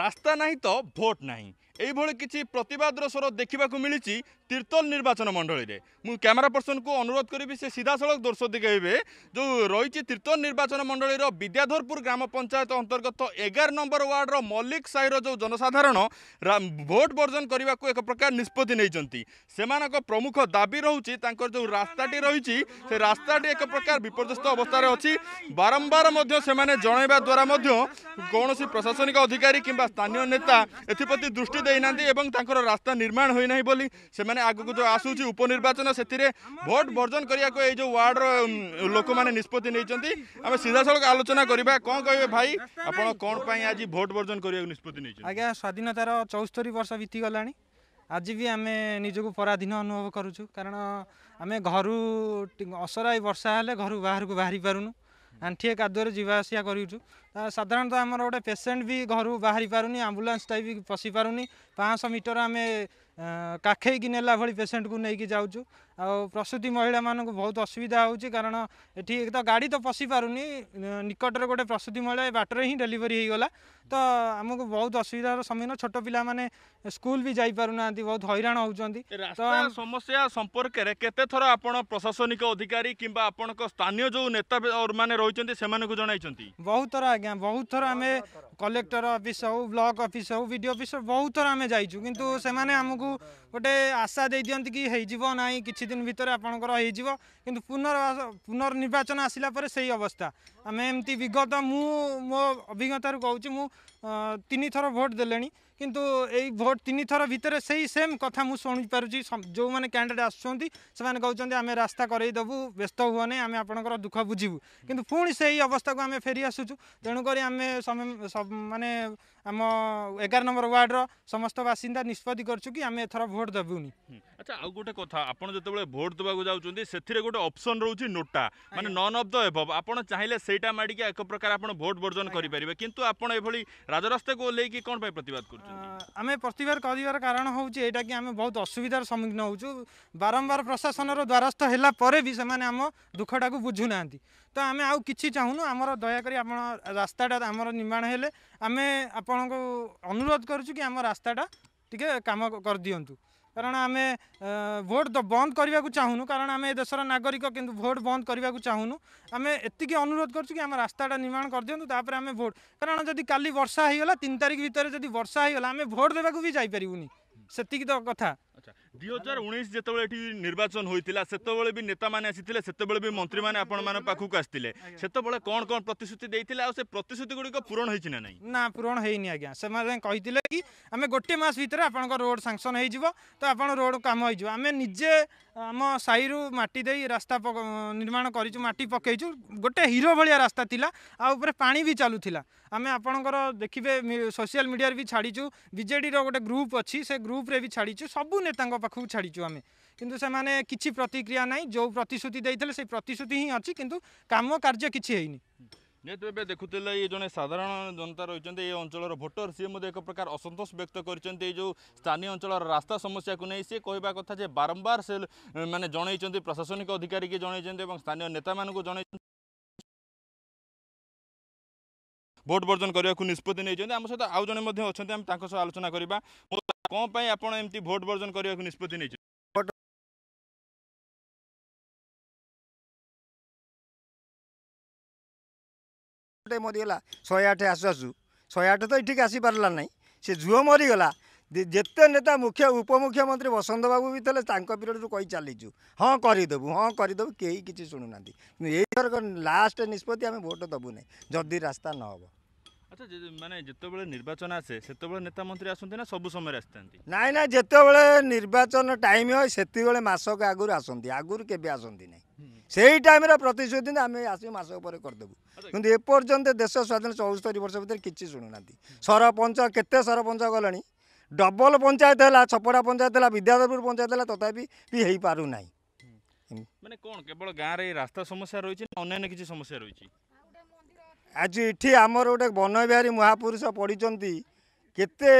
রাস্তা ନାହିଁ ତ ଭୋଟ୍ ନାହିଁ ଏଇଭଳି କିଛି ପ୍ରତିବାଦର ସ୍ୱର ଦେଖିବାକୁ ମିଳିଛି ତୀର୍ତ୍ତଲ ନିର୍ବାଚନ ମଣ୍ଡଳୀରେ ମୁଁ କ୍ୟାମେରା ପର୍ସନକୁ ଅନୁରୋଧ କରିବି ସେ ସିଧାସଳଖ ଦୋଷ ଦେଖାଇବେ ଯେଉଁ ରହିଛି ତୀର୍ତ୍ତଲ ନିର୍ବାଚନ ମଣ୍ଡଳୀର ବିଦ୍ୟାଧରପୁର ଗ୍ରାମ ପଞ୍ଚାୟତ ଅନ୍ତର୍ଗତ ଏଗାର ନମ୍ବର ୱାର୍ଡ଼ର ମଲ୍ଲିକ ସାହିର ଯେଉଁ ଜନସାଧାରଣ ଭୋଟ ବର୍ଜନ କରିବାକୁ ଏକ ପ୍ରକାର ନିଷ୍ପତ୍ତି ନେଇଛନ୍ତି ସେମାନଙ୍କ ପ୍ରମୁଖ ଦାବି ରହୁଛି ତାଙ୍କର ଯେଉଁ ରାସ୍ତାଟି ରହିଛି ସେ ରାସ୍ତାଟି ଏକ ପ୍ରକାର ବିପର୍ଯ୍ୟସ୍ତ ଅବସ୍ଥାରେ ଅଛି ବାରମ୍ବାର ମଧ୍ୟ ସେମାନେ ଜଣାଇବା ଦ୍ୱାରା ମଧ୍ୟ କୌଣସି ପ୍ରଶାସନିକ ଅଧିକାରୀ কিংবা স্থানীয় নেতা এথিপ্রতি দৃষ্টি ଦେଇନାହାନ୍ତି এবং ତାଙ୍କର ରାସ୍ତା ନିର୍ମାଣ ହୋଇନାହିଁ ବୋଲି ସେମାନେ ଆଗକୁ ଯେଉଁ ଆସୁଛି ଉପନିର୍ବାଚନ ସେଥିରେ ଭୋଟ ବର୍ଜନ କରିବାକୁ ଏଇ ଯେଉଁ ୱାର୍ଡ଼ର ଲୋକମାନେ ନିଷ୍ପତ୍ତି ନେଇଛନ୍ତି ଆମେ ସିଧାସଳଖ ଆଲୋଚନା କରିବା କ'ଣ କହିବେ ଭାଇ ଆପଣ କ'ଣ ପାଇଁ ଆଜି ଭୋଟ ବର୍ଜନ କରିବାକୁ ନିଷ୍ପତ୍ତି ନେଇଛନ୍ତି ଆଜ୍ଞା ସ୍ୱାଧୀନତାର ଚଉସ୍ତରୀ ବର୍ଷ ବିତିଗଲାଣି ଆଜି ବି ଆମେ ନିଜକୁ ପରାଧୀନ ଅନୁଭବ କରୁଛୁ କାରଣ ଆମେ ଘରୁ ଅସରାଏ ବର୍ଷା ହେଲେ ଘରୁ ବାହାରକୁ ବାହାରି ପାରୁନୁ आठीए कदुए जुवा आस्या तो साधारणतर गए पेसेन्ट घरु घर बाहि पाउनु आम्बुलान्स टाइप पसिपाउ पाँच सौ मिटर आमे काख नेला भेसेन्टको नै जाउछु ଆଉ ପ୍ରସୂତି ମହିଳାମାନଙ୍କୁ ବହୁତ ଅସୁବିଧା ହେଉଛି କାରଣ ଏଠି ତ ଗାଡ଼ି ତ ପଶିପାରୁନି ନିକଟରେ ଗୋଟେ ପ୍ରସୂତି ମହିଳା ବାଟରେ ହିଁ ଡେଲିଭରି ହୋଇଗଲା ତ ଆମକୁ ବହୁତ ଅସୁବିଧାର ସମ୍ମୁଖୀନ ଛୋଟ ପିଲାମାନେ ସ୍କୁଲ ବି ଯାଇପାରୁନାହାନ୍ତି ବହୁତ ହଇରାଣ ହେଉଛନ୍ତି ତ ସମସ୍ୟା ସମ୍ପର୍କରେ କେତେ ଥର ଆପଣ ପ୍ରଶାସନିକ ଅଧିକାରୀ କିମ୍ବା ଆପଣଙ୍କ ସ୍ଥାନୀୟ ଯେଉଁ ନେତାମାନେ ରହିଛନ୍ତି ସେମାନଙ୍କୁ ଜଣାଇଛନ୍ତି ବହୁତ ଥର ଆଜ୍ଞା ବହୁତ ଥର ଆମେ କଲେକ୍ଟର ଅଫିସ୍ ହେଉ ବ୍ଲକ ଅଫିସ୍ ହେଉ ବି ଡି ଅଫିସ୍ ବହୁତ ଥର ଆମେ ଯାଇଛୁ କିନ୍ତୁ ସେମାନେ ଆମକୁ ଗୋଟେ ଆଶା ଦେଇଦିଅନ୍ତି କି ହେଇଯିବ ନାହିଁ କିଛି ଦିନ ଭିତରେ ଆପଣଙ୍କର ହେଇଯିବ କିନ୍ତୁ ପୁନର୍ବାସ ପୁନର୍ନିର୍ବାଚନ ଆସିଲା ପରେ ସେଇ ଅବସ୍ଥା ଆମେ ଏମିତି ବିଗତ ମୁଁ ମୋ ଅଭିଜ୍ଞତାରୁ କହୁଛି ମୁଁ ତିନିଥର ଭୋଟ୍ ଦେଲେଣି କିନ୍ତୁ ଏଇ ଭୋଟ୍ ତିନିଥର ଭିତରେ ସେଇ ସେମ୍ କଥା ମୁଁ ଶୁଣିପାରୁଛି ଯେଉଁମାନେ କ୍ୟାଣ୍ଡିଡେଟ୍ ଆସୁଛନ୍ତି ସେମାନେ କହୁଛନ୍ତି ଆମେ ରାସ୍ତା କରେଇଦେବୁ ବ୍ୟସ୍ତ ହୁଅନି ଆମେ ଆପଣଙ୍କର ଦୁଃଖ ବୁଝିବୁ କିନ୍ତୁ ପୁଣି ସେଇ ଅବସ୍ଥାକୁ ଆମେ ଫେରି ଆସୁଛୁ ତେଣୁକରି ଆମେ ମାନେ ଆମ ଏଗାର ନମ୍ବର ୱାର୍ଡ଼ର ସମସ୍ତ ବାସିନ୍ଦା ନିଷ୍ପତ୍ତି କରୁଛୁ କି ଆମେ ଏଥର ଭୋଟ୍ ଦେବୁନି ଆଚ୍ଛା ଆଉ ଗୋଟେ କଥା ଆପଣ ଯେତେବେଳେ ଭୋଟ୍ ଦେବାକୁ ଯାଉଛନ୍ତି ସେଥିରେ ଗୋଟେ ଅପସନ୍ ରହୁଛି ନୋଟା ମାନେ ନନ୍ ଅଫ୍ ଦ ଏଭବ ଆପଣ ଚାହିଁଲେ ସେଇଟା ମାଡ଼ିକି ଏକ ପ୍ରକାର ଆପଣ ଭୋଟ୍ ବର୍ଜନ କରିପାରିବେ କିନ୍ତୁ ଆପଣ ଏଭଳି ରାଜରାସ୍ତାକୁ ଓହ୍ଲେଇକି କ'ଣ ପାଇଁ ପ୍ରତିବାଦ କରୁଛନ୍ତି ଆମେ ପ୍ରତିବାର କରିବାର କାରଣ ହେଉଛି ଏଇଟା କି ଆମେ ବହୁତ ଅସୁବିଧାର ସମ୍ମୁଖୀନ ହେଉଛୁ ବାରମ୍ବାର ପ୍ରଶାସନର ଦ୍ୱାରସ୍ଥ ହେଲା ପରେ ବି ସେମାନେ ଆମ ଦୁଃଖଟାକୁ ବୁଝୁନାହାନ୍ତି ତ ଆମେ ଆଉ କିଛି ଚାହୁଁନୁ ଆମର ଦୟାକରି ଆପଣ ରାସ୍ତାଟା ଆମର ନିର୍ମାଣ ହେଲେ ଆମେ ଆପଣଙ୍କୁ ଅନୁରୋଧ କରୁଛୁ କି ଆମ ରାସ୍ତାଟା ଟିକେ କାମ କରିଦିଅନ୍ତୁ କାରଣ ଆମେ ଭୋଟ୍ ବନ୍ଦ କରିବାକୁ ଚାହୁଁନୁ କାରଣ ଆମେ ଏ ଦେଶର ନାଗରିକ କିନ୍ତୁ ଭୋଟ୍ ବନ୍ଦ କରିବାକୁ ଚାହୁଁନୁ ଆମେ ଏତିକି ଅନୁରୋଧ କରୁଛୁ କି ଆମ ରାସ୍ତାଟା ନିର୍ମାଣ କରିଦିଅନ୍ତୁ ତାପରେ ଆମେ ଭୋଟ୍ କାରଣ ଯଦି କାଲି ବର୍ଷା ହୋଇଗଲା ତିନି ତାରିଖ ଭିତରେ ଯଦି ବର୍ଷା ହୋଇଗଲା ଆମେ ଭୋଟ୍ ଦେବାକୁ ବି ଯାଇପାରିବୁନି ସେତିକି ତ କଥା আচ্ছা দুই হাজার উনিশ যেতবে এটি নির্বাচন হয়েছিল সেতবে বি নেতা মানে আসিলে সেতবে বি মন্ত্রী মানে আপন মান পাখক আসলে সেতবে কোন কোন প্রতিশ্রুতি দিয়েছিল আর সে প্রতিশ্রুতি গুড়ি পূরণ হয়েছে না নাই না পূরণ হয়নি আজ্ঞা সেমানে কইতিলে কি আমি গোটে মাস ভিতরে আপনার রোড স্যাংশন হয়ে যাব তো আপনার রোড কাম হয়ে যাব আমি নিজে আম সাইরু মাটি দেই রাস্তা নির্মাণ করেছু মাটি পকাইছু গোটে হিরো ভাড়া রাস্তা লা আপরে পানি বি চালুলা আমি আপনার দেখবে সোশিয়াল মিডিয়ার বি ছাড়িছু বিজেডির গোটে গ্রুপ অছি সে গ্রুপরে বি ছাড়িছু সবু ତାଙ୍କ ପାଖକୁ ଛାଡ଼ିଛୁ ଆମେ କିନ୍ତୁ ସେମାନେ କିଛି ପ୍ରତିକ୍ରିୟା ନାହିଁ ଯେଉଁ ପ୍ରତିଶ୍ରୁତି ଦେଇଥିଲେ ସେ ପ୍ରତିଶ୍ରୁତି ହିଁ ଅଛି କିନ୍ତୁ କାମ କାର୍ଯ୍ୟ କିଛି ହେଇନି ଯେହେତୁ ଏବେ ଦେଖୁଥିଲେ ଇଏ ଜଣେ ସାଧାରଣ ଜନତା ରହିଛନ୍ତି ଏ ଅଞ୍ଚଳର ଭୋଟର ସିଏ ମଧ୍ୟ ଏକ ପ୍ରକାର ଅସନ୍ତୋଷ ବ୍ୟକ୍ତ କରିଛନ୍ତି ଏଇ ଯେଉଁ ସ୍ଥାନୀୟ ଅଞ୍ଚଳର ରାସ୍ତା ସମସ୍ୟାକୁ ନେଇ ସିଏ କହିବା କଥା ଯେ ବାରମ୍ବାର ସେ ମାନେ ଜଣେଇଛନ୍ତି ପ୍ରଶାସନିକ ଅଧିକାରୀକି ଜଣେଇଛନ୍ତି ଏବଂ ସ୍ଥାନୀୟ ନେତାମାନଙ୍କୁ ଜଣେଇଛନ୍ତି ଭୋଟ ବର୍ଜନ କରିବାକୁ ନିଷ୍ପତ୍ତି ନେଇଛନ୍ତି ଆମ ସହିତ ଆଉ ଜଣେ ମଧ୍ୟ ଅଛନ୍ତି ଆମେ ତାଙ୍କ ସହ ଆଲୋଚନା କରିବା କ'ଣ ପାଇଁ ଆପଣ ଏମିତି ଭୋଟ୍ ବର୍ଜନ କରିବାକୁ ନିଷ୍ପତ୍ତି ନେଇଛନ୍ତି ମରିଗଲା ଶହେ ଆଠ ଆସୁ ଆସୁ ଶହେ ଆଠ ତ ଏଠିକି ଆସିପାରିଲା ନାହିଁ ସେ ଝୁଅ ମରିଗଲା ଯେତେ ନେତା ମୁଖ୍ୟ ଉପମୁଖ୍ୟମନ୍ତ୍ରୀ ବସନ୍ତ ବାବୁ ବି ଥିଲେ ତାଙ୍କ ପିରିୟଡ଼ରୁ କହି ଚାଲିଛୁ ହଁ କରିଦେବୁ ହଁ କରିଦେବୁ କେହି କିଛି ଶୁଣୁନାହାନ୍ତି ଏଇଥରକ ଲାଷ୍ଟ ନିଷ୍ପତ୍ତି ଆମେ ଭୋଟ୍ ଦେବୁ ନାହିଁ ଯଦି ରାସ୍ତା ନ ହେବ ଆଚ୍ଛା ମାନେ ଯେତେବେଳେ ନିର୍ବାଚନ ଆସେ ସେତେବେଳେ ନେତା ମନ୍ତ୍ରୀ ଆସନ୍ତି ନା ସବୁ ସମୟରେ ଆସିଥାନ୍ତି ନାଇଁ ନାଇଁ ଯେତେବେଳେ ନିର୍ବାଚନ ଟାଇମ୍ ହୁଏ ସେତେବେଳେ ମାସକ ଆଗରୁ ଆସନ୍ତି ଆଗରୁ କେବେ ଆସନ୍ତି ନାହିଁ ସେଇ ଟାଇମ୍ରେ ପ୍ରତିଶ୍ରୁତି ଆମେ ଆସିକି ମାସ ପରେ କରିଦେବୁ କିନ୍ତୁ ଏପର୍ଯ୍ୟନ୍ତ ଦେଶ ସ୍ୱାଧୀନ ଚଉସ୍ତରି ବର୍ଷ ଭିତରେ କିଛି ଶୁଣୁନାହାନ୍ତି ସରପଞ୍ଚ କେତେ ସରପଞ୍ଚ ଗଲେଣି ଡବଲ ପଞ୍ଚାୟତ ହେଲା ଛପଡ଼ା ପଞ୍ଚାୟତ ହେଲା ବିଦ୍ୟାଧରପୁର ପଞ୍ଚାୟତ ହେଲା ତଥାପି ବି ହେଇପାରୁନାହିଁ ମାନେ କ'ଣ କେବଳ ଗାଁରେ ରାସ୍ତା ସମସ୍ୟା ରହିଛି ନା ଅନ୍ୟାନ୍ୟ କିଛି ସମସ୍ୟା ରହିଛି ଆଜି ଏଠି ଆମର ଗୋଟେ ବନବିହାରୀ ମହାପୁରୁଷ ପଢ଼ିଛନ୍ତି କେତେ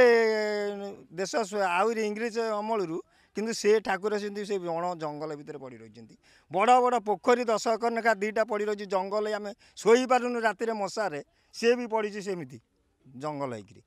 ଦେଶ ଆହୁରି ଇଂରେଜ ଅମଳରୁ କିନ୍ତୁ ସେ ଠାକୁର ସେମିତି ସେ ବଣ ଜଙ୍ଗଲ ଭିତରେ ପଡ଼ି ରହିଛନ୍ତି ବଡ଼ ବଡ଼ ପୋଖରୀ ଦଶ ଏକର ନେଖା ଦୁଇଟା ପଡ଼ି ରହିଛି ଜଙ୍ଗଲ ଆମେ ଶୋଇପାରୁନୁ ରାତିରେ ମଶାରେ ସିଏ ବି ପଡ଼ିଛି ସେମିତି ଜଙ୍ଗଲ ହେଇକିରି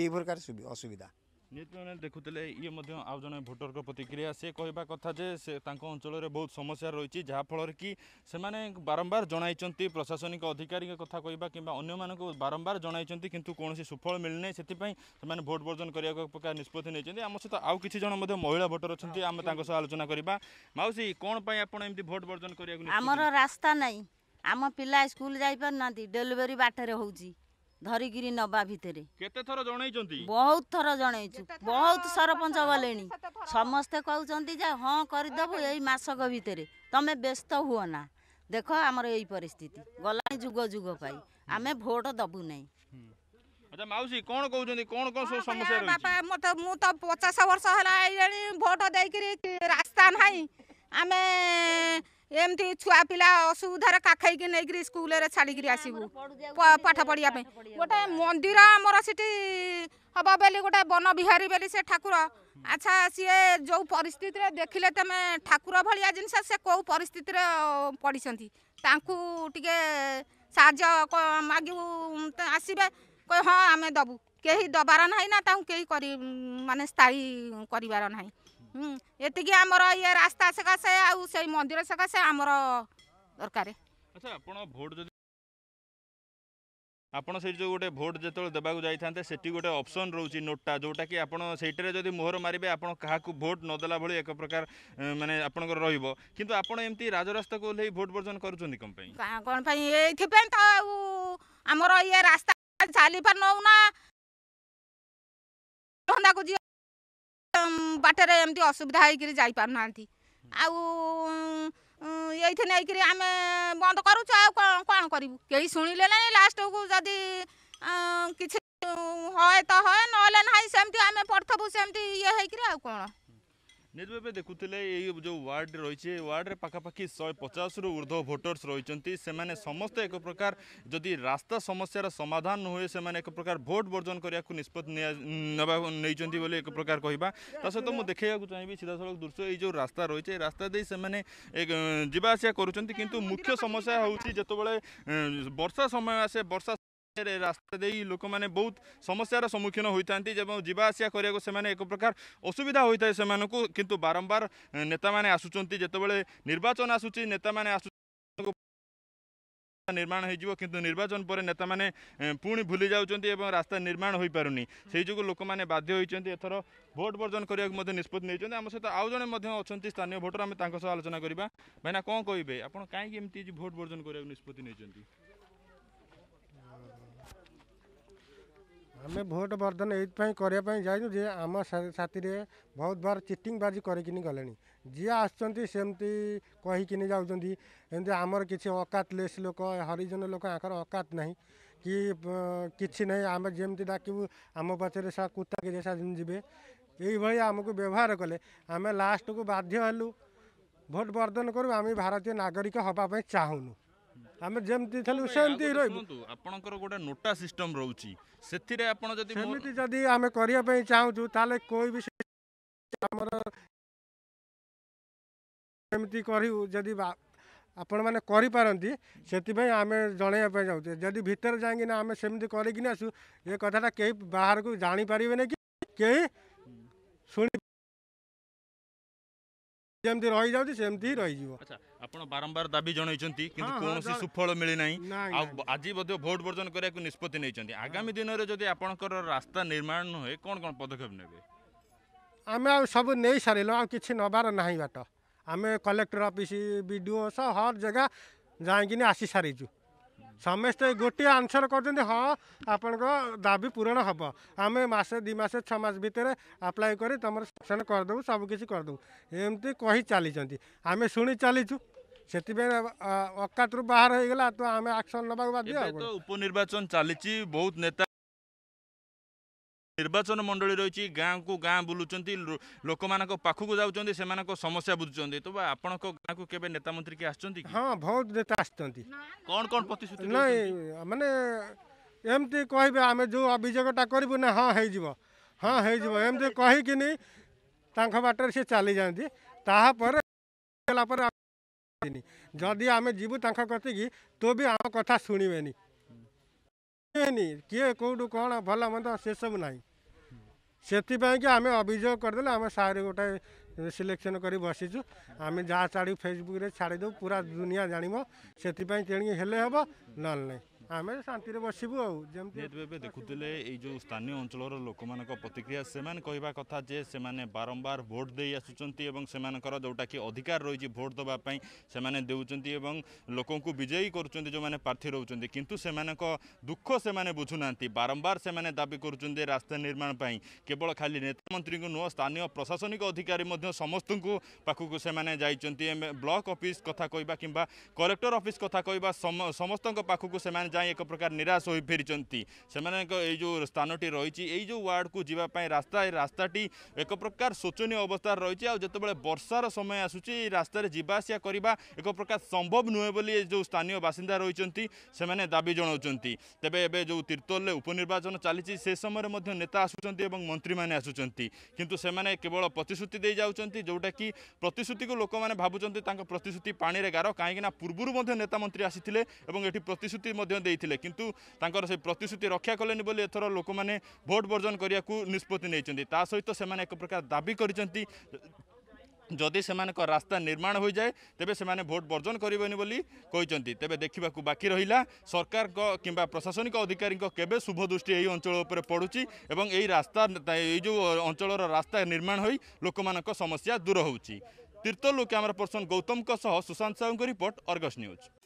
ଏଇ ପ୍ରକାର ଅସୁବିଧା ନେତୃମାନେ ଦେଖୁଥିଲେ ଇଏ ମଧ୍ୟ ଆଉ ଜଣେ ଭୋଟରଙ୍କ ପ୍ରତିକ୍ରିୟା ସେ କହିବା କଥା ଯେ ସେ ତାଙ୍କ ଅଞ୍ଚଳରେ ବହୁତ ସମସ୍ୟା ରହିଛି ଯାହାଫଳରେ କି ସେମାନେ ବାରମ୍ବାର ଜଣାଇଛନ୍ତି ପ୍ରଶାସନିକ ଅଧିକାରୀଙ୍କ କଥା କହିବା କିମ୍ବା ଅନ୍ୟମାନଙ୍କୁ ବାରମ୍ବାର ଜଣାଇଛନ୍ତି କିନ୍ତୁ କୌଣସି ସୁଫଳ ମିଳିନାହିଁ ସେଥିପାଇଁ ସେମାନେ ଭୋଟ ବର୍ଜନ କରିବାକୁ ପ୍ରକାର ନିଷ୍ପତ୍ତି ନେଇଛନ୍ତି ଆମ ସହିତ ଆଉ କିଛି ଜଣ ମଧ୍ୟ ମହିଳା ଭୋଟର ଅଛନ୍ତି ଆମେ ତାଙ୍କ ସହ ଆଲୋଚନା କରିବା ମାଉସୀ କ'ଣ ପାଇଁ ଆପଣ ଏମିତି ଭୋଟ ବର୍ଜନ କରିବାକୁ ଆମର ରାସ୍ତା ନାହିଁ ଆମ ପିଲା ସ୍କୁଲ ଯାଇପାରୁନାହାନ୍ତି ଡେଲିଭରି ବାଟରେ ହେଉଛି ଧରିକିରି ନବା ଭିତରେ କେତେ ଥର ଜଣେଇଛନ୍ତି ବହୁତ ଥର ଜଣେଇଛୁ ବହୁତ ସରପଞ୍ଚ ଗଲେଣି ସମସ୍ତେ କହୁଛନ୍ତି ଯେ ହଁ କରିଦେବୁ ଏଇ ମାସକ ଭିତରେ ତମେ ବ୍ୟସ୍ତ ହୁଅ ନା ଦେଖ ଆମର ଏଇ ପରିସ୍ଥିତି ଗଲାଣି ଯୁଗ ଯୁଗ ପାଇଁ ଆମେ ଭୋଟ ଦେବୁ ନାହିଁ ମୁଁ ତ ପଚାଶ ବର୍ଷ ହେଲା ଭୋଟ ଦେଇକିରି ରାସ୍ତା ନାହିଁ ଆମେ ଏମିତି ଛୁଆ ପିଲା ଅସୁବିଧାରେ କାଖେଇକି ନେଇକିରି ସ୍କୁଲରେ ଛାଡ଼ିକିରି ଆସିବୁ ପାଠ ପଢ଼ିବା ପାଇଁ ଗୋଟେ ମନ୍ଦିର ଆମର ସେଠି ହବ ବୋଲି ଗୋଟେ ବନବିହାରୀ ବୋଲି ସେ ଠାକୁର ଆଚ୍ଛା ସିଏ ଯେଉଁ ପରିସ୍ଥିତିରେ ଦେଖିଲେ ତୁମେ ଠାକୁର ଭଳିଆ ଜିନିଷ ସେ କେଉଁ ପରିସ୍ଥିତିରେ ପଡ଼ିଛନ୍ତି ତାଙ୍କୁ ଟିକେ ସାହାଯ୍ୟ ମାଗିବୁ ଆସିବେ କହ ହଁ ଆମେ ଦେବୁ କେହି ଦେବାର ନାହିଁ ନା ତାଙ୍କୁ କେହି କରି ମାନେ ସ୍ଥାୟୀ କରିବାର ନାହିଁ ଏତିକି ଆମର ଇଏ ରାସ୍ତା ସକାଶେ ଆଉ ସେଇ ମନ୍ଦିର ସକାଶେ ଆମର ଦରକାର ଆଚ୍ଛା ଆପଣ ଭୋଟ ଯଦି ଆପଣ ସେଇଠି ଯେଉଁ ଗୋଟେ ଭୋଟ ଯେତେବେଳେ ଦେବାକୁ ଯାଇଥାନ୍ତେ ସେଠି ଗୋଟେ ଅପସନ୍ ରହୁଛି ନୋଟ୍ଟା ଯେଉଁଟାକି ଆପଣ ସେଇଟାରେ ଯଦି ମୋହର ମାରିବେ ଆପଣ କାହାକୁ ଭୋଟ ନଦେଲା ଭଳି ଏକ ପ୍ରକାର ମାନେ ଆପଣଙ୍କର ରହିବ କିନ୍ତୁ ଆପଣ ଏମିତି ରାଜରାସ୍ତାକୁ ଓହ୍ଲେଇ ଭୋଟ ବର୍ଜନ କରୁଛନ୍ତି କ'ଣ ପାଇଁ କ'ଣ ପାଇଁ ଏଇଥିପାଇଁ ତ ଆଉ ଆମର ଇଏ ରାସ୍ତା ଚାଲିପାରୁନଉ ନା ଧନ୍ଦାକୁ बाटर एमती असुविधा होकरी आई यही नहीं आम बंद करू कहीं शुणिले ना लास्ट को जदि कि तो हए ना नाई आम पढ़ थबू सेमती ये होकर आ ନିଜ ଭାବେ ଦେଖୁଥିଲେ ଏଇ ଯେଉଁ ୱାର୍ଡ଼ ରହିଛି ଏ ୱାର୍ଡ଼ରେ ପାଖାପାଖି ଶହେ ପଚାଶରୁ ଉର୍ଦ୍ଧ୍ୱ ଭୋଟର୍ସ ରହିଛନ୍ତି ସେମାନେ ସମସ୍ତେ ଏକ ପ୍ରକାର ଯଦି ରାସ୍ତା ସମସ୍ୟାର ସମାଧାନ ନ ହୁଏ ସେମାନେ ଏକ ପ୍ରକାର ଭୋଟ ବର୍ଜନ କରିବାକୁ ନିଷ୍ପତ୍ତି ନେବା ନେଇଛନ୍ତି ବୋଲି ଏକ ପ୍ରକାର କହିବା ତା ସହିତ ମୁଁ ଦେଖାଇବାକୁ ଚାହିଁବି ସିଧାସଳଖ ଦୃଶ୍ୟ ଏଇ ଯେଉଁ ରାସ୍ତା ରହିଛି ଏ ରାସ୍ତା ଦେଇ ସେମାନେ ଯିବା ଆସିବା କରୁଛନ୍ତି କିନ୍ତୁ ମୁଖ୍ୟ ସମସ୍ୟା ହେଉଛି ଯେତେବେଳେ ବର୍ଷା ସମୟ ଆସେ ବର୍ଷା রাস্তা দিয়ে লোকমানে বহুত সমস্যার সম্মুখীন হয়ে এবং যা আসা করা সে এক প্রকার অসুবিধা হয়ে থাকে সে কিন্তু বারম্বার নেতা মানে আসুচার যেতবে নির্বাচন আসুচি নেতা মানে আসু নির্মাণ হয়ে কিন্তু নির্বাচন পরে নেতা মানে পুঁ ভুলে যাচ্ছেন এবং রাস্তা নির্মাণ হয়ে পুনি সেই যোগ লোক মানে বাধ্য হয়েছেন এথর ভোট বর্জন করা নিষ্পতি নিয়েছেন আমার সহ আউ জন অনেক স্থানীয় ভোটর আমি তাঁর সহ আলোচনা করা ভাইনা কম কহবে আপনার কাইকি এমতি ভোট বর্জন করা নিষ্পতি নিয়েছেন ଆମେ ଭୋଟ୍ ବର୍ତ୍ତମାନ ଏଇଥିପାଇଁ କରିବା ପାଇଁ ଯାଇଛୁ ଯେ ଆମ ସାଥିରେ ବହୁତ ବାର ଚିଟିଂବାଜି କରିକିନି ଗଲେଣି ଯିଏ ଆସୁଛନ୍ତି ସେମିତି କହିକିନି ଯାଉଛନ୍ତି ଏମିତି ଆମର କିଛି ଅକାତ ଲେସ୍ ଲୋକ ହରିଜନ ଲୋକ ଆଙ୍କର ଅକାତ ନାହିଁ କି କିଛି ନାହିଁ ଆମେ ଯେମିତି ଡାକିବୁ ଆମ ପଛରେ ସା କୁତାକି ଯେ ସାଜିନ ଯିବେ ଏଇଭଳି ଆମକୁ ବ୍ୟବହାର କଲେ ଆମେ ଲାଷ୍ଟକୁ ବାଧ୍ୟ ହେଲୁ ଭୋଟ୍ ବର୍ଜନ କରୁ ଆମେ ଭାରତୀୟ ନାଗରିକ ହେବା ପାଇଁ ଚାହୁଁନୁ ଆମେ ଯେମିତି ଥିଲୁ ସେମିତି ରହିବୁ ଆପଣଙ୍କର ଗୋଟେ ନୋଟା ସିଷ୍ଟମ ରହୁଛି ସେଥିରେ ଆପଣ ଯଦି ସେମିତି ଯଦି ଆମେ କରିବା ପାଇଁ ଚାହୁଁଛୁ ତାହେଲେ કોઈ ବି ଆମର ଏମିତି କରିବୁ ଯଦି ଆପଣମାନେ କରିପାରନ୍ତି ସେଥିପାଇଁ ଆମେ ଜଣାଇବା ପାଇଁ ଯାଉଛୁ ଯଦି ଭିତରେ ଯାଇକିନା ଆମେ ସେମିତି କରିକିନା ଆସୁ ଏ କଥାଟା କେହି ବାହାରକୁ ଜାଣିପାରିବେନି କି କେହି ଶୁଣି যেমনি রহিযাচ্ছে সেমতি হি রহিযিব আচ্ছা আপন বারম্বার দাবি জনাইছন্তি কিন্তু কোনসি সুফল মিলি নাই আর আজি বদ্ধ ভোট বর্জন করিয়াকু নিষ্পত্তি নেইছন্তি আগামী দিনরে যদি আপনকর রাস্তা নির্মাণ নহে কোন কোন পদক্ষেপ নেবে আমি আর সব নেই সারিলু আর কিছু নবার নাহি বাট আমি কলেক্টর অফিস বিডিও সহ হর জায়গা যাইকি আসি সারিছু ସମସ୍ତେ ଗୋଟିଏ ଆନ୍ସର୍ କରୁଛନ୍ତି ହଁ ଆପଣଙ୍କ ଦାବି ପୂରଣ ହେବ ଆମେ ମାସେ ଦୁଇ ମାସ ଛଅ ମାସ ଭିତରେ ଆପ୍ଲାଏ କରି ତୁମର ସେକ୍ସନ୍ କରିଦେବୁ ସବୁକିଛି କରିଦେବୁ ଏମିତି କହି ଚାଲିଛନ୍ତି ଆମେ ଶୁଣି ଚାଲିଛୁ ସେଥିପାଇଁ ଅକାତରୁ ବାହାର ହେଇଗଲା ତ ଆମେ ଆକ୍ସନ୍ ନେବାକୁ ବାଧ୍ୟ ଉପନିର୍ବାଚନ ଚାଲିଛି ବହୁତ ନେତା নির্বাচন মন্ডলী রয়েছে গাঁ কু গাঁ বুলুচার লোক পাখক যাচ্ছেন সে সমস্যা বুঝুচ্ছেন তো আপনার গাঁকু কেবে নেতা মন্ত্রী কি আসছেন হ্যাঁ বহুত নেতা আসছেন কোণ কোণ প্রতিশ্রুতি নাই মানে এমতি কহবে আমি যে অভিযোগটা করবু না হ্যাঁ হয়ে যাব হ্যাঁ হয়ে যাব এমতি কহিকিনি তাঁর বাটরে সে চালি যাতে তাপরে পরে যদি আমি যাবু তাঁর কতিকি তো বি আমার কথা শুনবে শুণবেনি কি কোটু কোণ ভাল মন্দ সেসব নাই से आम अभोग करदे आम सार गोटे सिलेक्शन कर बसीचु आम जहाँ चाड़ू फेसबुक दू पूरा दुनिया जानव से हेले हे ना नहीं ଆମେ ଶାନ୍ତିରେ ବସିବୁ ଆଉ ଯେମିତି ଯେହେତୁ ଏବେ ଦେଖୁଥିଲେ ଏଇ ଯେଉଁ ସ୍ଥାନୀୟ ଅଞ୍ଚଳର ଲୋକମାନଙ୍କ ପ୍ରତିକ୍ରିୟା ସେମାନେ କହିବା କଥା ଯେ ସେମାନେ ବାରମ୍ବାର ଭୋଟ ଦେଇ ଆସୁଛନ୍ତି ଏବଂ ସେମାନଙ୍କର ଯେଉଁଟାକି ଅଧିକାର ରହିଛି ଭୋଟ୍ ଦେବା ପାଇଁ ସେମାନେ ଦେଉଛନ୍ତି ଏବଂ ଲୋକଙ୍କୁ ବିଜୟୀ କରୁଛନ୍ତି ଯେଉଁମାନେ ପ୍ରାର୍ଥୀ ରହୁଛନ୍ତି କିନ୍ତୁ ସେମାନଙ୍କ ଦୁଃଖ ସେମାନେ ବୁଝୁନାହାନ୍ତି ବାରମ୍ବାର ସେମାନେ ଦାବି କରୁଛନ୍ତି ରାସ୍ତା ନିର୍ମାଣ ପାଇଁ କେବଳ ଖାଲି ନେତା ମନ୍ତ୍ରୀଙ୍କୁ ନୁହଁ ସ୍ଥାନୀୟ ପ୍ରଶାସନିକ ଅଧିକାରୀ ମଧ୍ୟ ସମସ୍ତଙ୍କୁ ପାଖକୁ ସେମାନେ ଯାଇଛନ୍ତି ବ୍ଲକ ଅଫିସ୍ କଥା କହିବା କିମ୍ବା କଲେକ୍ଟର ଅଫିସ୍ କଥା କହିବା ସମସ୍ତଙ୍କ ପାଖକୁ ସେମାନେ ଯାଇ ଏକ ପ୍ରକାର ନିରାଶ ହୋଇଫେରିଛନ୍ତି ସେମାନଙ୍କ ଏଇ ଯେଉଁ ସ୍ଥାନଟି ରହିଛି ଏଇ ଯେଉଁ ୱାର୍ଡ଼କୁ ଯିବା ପାଇଁ ରାସ୍ତା ଏ ରାସ୍ତାଟି ଏକ ପ୍ରକାର ଶୋଚନୀୟ ଅବସ୍ଥାରେ ରହିଛି ଆଉ ଯେତେବେଳେ ବର୍ଷାର ସମୟ ଆସୁଛି ଏଇ ରାସ୍ତାରେ ଯିବା ଆସିବା କରିବା ଏକ ପ୍ରକାର ସମ୍ଭବ ନୁହେଁ ବୋଲି ଯେଉଁ ସ୍ଥାନୀୟ ବାସିନ୍ଦା ରହିଛନ୍ତି ସେମାନେ ଦାବି ଜଣାଉଛନ୍ତି ତେବେ ଏବେ ଯେଉଁ ତିର୍ତ୍ତୋଲରେ ଉପନିର୍ବାଚନ ଚାଲିଛି ସେ ସମୟରେ ମଧ୍ୟ ନେତା ଆସୁଛନ୍ତି ଏବଂ ମନ୍ତ୍ରୀମାନେ ଆସୁଛନ୍ତି କିନ୍ତୁ ସେମାନେ କେବଳ ପ୍ରତିଶ୍ରୁତି ଦେଇ ଯାଉଛନ୍ତି ଯେଉଁଟାକି ପ୍ରତିଶ୍ରୁତିକୁ ଲୋକମାନେ ଭାବୁଛନ୍ତି ତାଙ୍କ ପ୍ରତିଶ୍ରୁତି ପାଣିରେ ଗାର କାହିଁକିନା ପୂର୍ବରୁ ମଧ୍ୟ ନେତାମନ୍ତ୍ରୀ ଆସିଥିଲେ ଏବଂ ଏଠି ପ୍ରତିଶ୍ରୁତି ମଧ୍ୟ ଦେଇଥିଲେ କିନ୍ତୁ ତାଙ୍କର ସେ ପ୍ରତିଶ୍ରୁତି ରକ୍ଷା କଲେନି ବୋଲି ଏଥର ଲୋକମାନେ ଭୋଟ ବର୍ଜନ କରିବାକୁ ନିଷ୍ପତ୍ତି ନେଇଛନ୍ତି ତା ସହିତ ସେମାନେ ଏକ ପ୍ରକାର ଦାବି କରିଛନ୍ତି ଯଦି ସେମାନଙ୍କ ରାସ୍ତା ନିର୍ମାଣ ହୋଇଯାଏ ତେବେ ସେମାନେ ଭୋଟ ବର୍ଜନ କରିବେନି ବୋଲି କହିଛନ୍ତି ତେବେ ଦେଖିବାକୁ ବାକି ରହିଲା ସରକାରଙ୍କ କିମ୍ବା ପ୍ରଶାସନିକ ଅଧିକାରୀଙ୍କ କେବେ ଶୁଭ ଦୃଷ୍ଟି ଏହି ଅଞ୍ଚଳ ଉପରେ ପଡ଼ୁଛି ଏବଂ ଏହି ରାସ୍ତା ଏଇ ଯେଉଁ ଅଞ୍ଚଳର ରାସ୍ତା ନିର୍ମାଣ ହୋଇ ଲୋକମାନଙ୍କ ସମସ୍ୟା ଦୂର ହେଉଛି ତୀର୍ତ୍ତୋଲରୁ କ୍ୟାମେରା ପର୍ସନ ଗୌତମଙ୍କ ସହ ସୁଶାନ୍ତ ସାହୁଙ୍କ ରିପୋର୍ଟ ଅର୍ଗସ୍ ନ୍ୟୁଜ୍